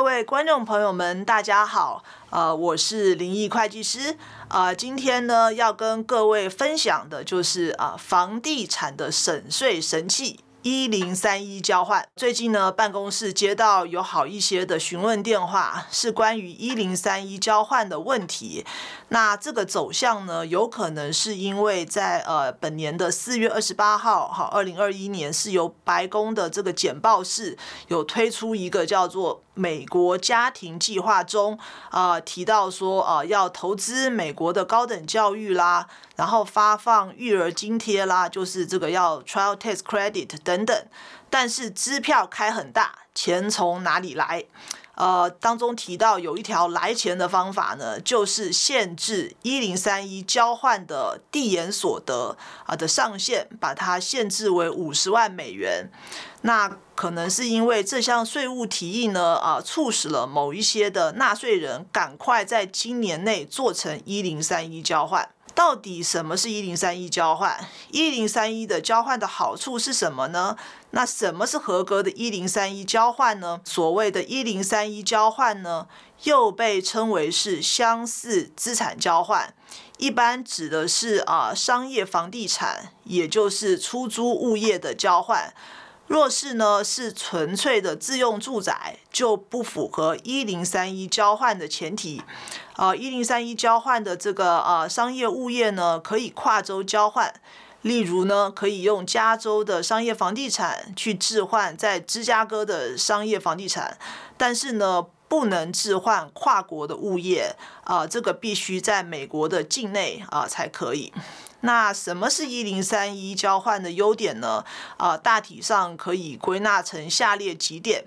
各位观众朋友们，大家好，呃，我是林毅会计师，呃，今天呢要跟各位分享的就是啊房地产的省税神器一零三一交换。最近呢办公室接到有好一些的询问电话，是关于一零三一交换的问题。那这个走向呢，有可能是因为在呃本年的四月二十八号，哈，二零二一年是由白宫的这个简报室有推出一个叫做。美国家庭计划中，啊，提到说，啊，要投资美国的高等教育啦，然后发放育儿津贴啦，就是这个要 trial test credit 等等，但是支票开很大，钱从哪里来？呃，当中提到有一条来钱的方法呢，就是限制1031交换的递延所得啊的上限，把它限制为五十万美元。那可能是因为这项税务提议呢，啊，促使了某一些的纳税人赶快在今年内做成1031交换。到底什么是“一零三一”交换？“一零三一”的交换的好处是什么呢？那什么是合格的“一零三一”交换呢？所谓的“一零三一”交换呢，又被称为是相似资产交换，一般指的是啊商业房地产，也就是出租物业的交换。若是呢是纯粹的自用住宅，就不符合一零三一交换的前提。啊，一零三一交换的这个啊商业物业呢，可以跨州交换。例如呢，可以用加州的商业房地产去置换在芝加哥的商业房地产，但是呢。不能置换跨国的物业啊，这个必须在美国的境内啊才可以。那什么是一零三一交换的优点呢？啊，大体上可以归纳成下列几点。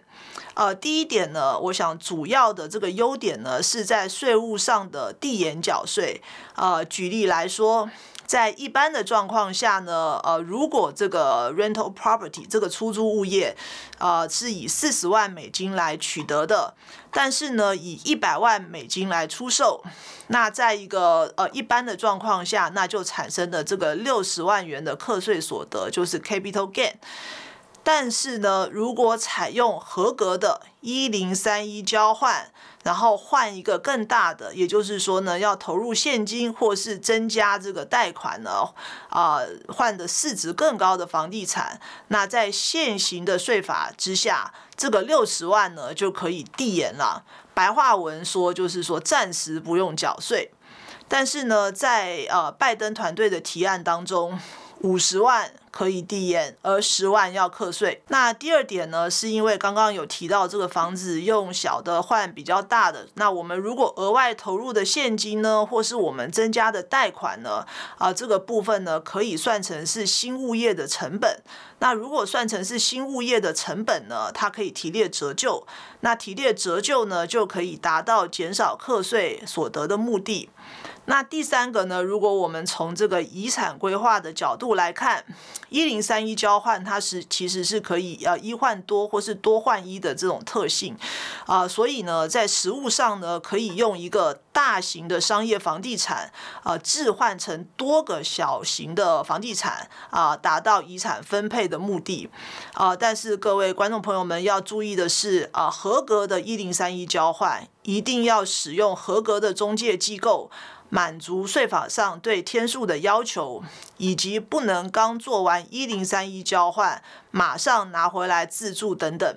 呃，第一点呢，我想主要的这个优点呢是在税务上的递延缴税。呃，举例来说。在一般的状况下呢，呃，如果这个 rental property 这个出租物业，呃，是以四十万美金来取得的，但是呢，以一百万美金来出售，那在一个呃一般的状况下，那就产生的这个六十万元的课税所得，就是 capital gain。但是呢，如果采用合格的一零三一交换，然后换一个更大的，也就是说呢，要投入现金或是增加这个贷款呢，啊，换的市值更高的房地产，那在现行的税法之下，这个六十万呢就可以递延了。白话文说就是说暂时不用缴税。但是呢，在呃拜登团队的提案当中，五十万。可以递延，而十万要课税。那第二点呢，是因为刚刚有提到这个房子用小的换比较大的，那我们如果额外投入的现金呢，或是我们增加的贷款呢，啊，这个部分呢可以算成是新物业的成本。那如果算成是新物业的成本呢，它可以提列折旧，那提列折旧呢就可以达到减少课税所得的目的。那第三个呢，如果我们从这个遗产规划的角度来看。一零三一交换，它是其实是可以呃一换多或是多换一的这种特性，啊，所以呢，在实物上呢可以用一个。大型的商业房地产，呃，置换成多个小型的房地产，啊，达到遗产分配的目的，啊，但是各位观众朋友们要注意的是，啊，合格的一零三一交换一定要使用合格的中介机构，满足税法上对天数的要求，以及不能刚做完一零三一交换马上拿回来自住等等。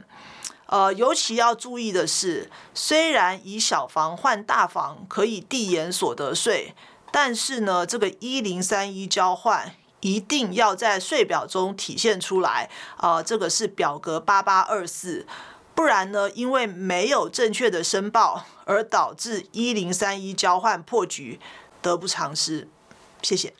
呃，尤其要注意的是，虽然以小房换大房可以递延所得税，但是呢，这个一零三一交换一定要在税表中体现出来呃，这个是表格八八二四，不然呢，因为没有正确的申报而导致一零三一交换破局，得不偿失。谢谢。